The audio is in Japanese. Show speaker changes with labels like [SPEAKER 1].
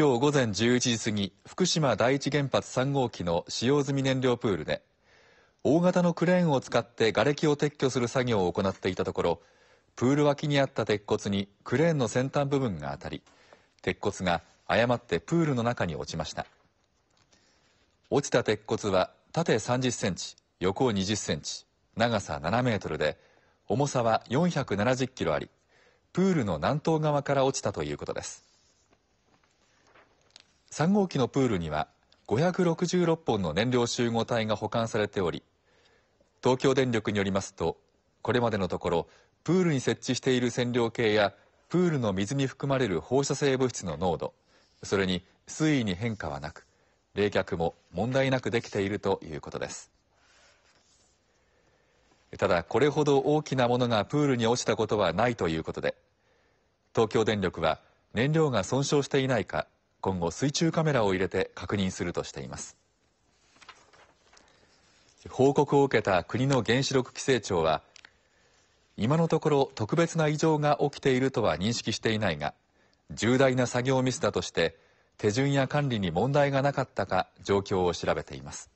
[SPEAKER 1] 今日午前11時過ぎ、福島第一原発3号機の使用済み燃料プールで、大型のクレーンを使って瓦礫を撤去する作業を行っていたところ、プール脇にあった鉄骨にクレーンの先端部分が当たり、鉄骨が誤ってプールの中に落ちました。落ちた鉄骨は縦30センチ、横20センチ、長さ7メートルで、重さは470キロあり、プールの南東側から落ちたということです。3号機のプールには566本の燃料集合体が保管されており東京電力によりますとこれまでのところプールに設置している線量計やプールの水に含まれる放射性物質の濃度それに水位に変化はなく冷却も問題なくできているということですただこれほど大きなものがプールに落ちたことはないということで東京電力は燃料が損傷していないか今後水中カメラを入れて確認するとしています報告を受けた国の原子力規制庁は今のところ特別な異常が起きているとは認識していないが重大な作業ミスだとして手順や管理に問題がなかったか状況を調べています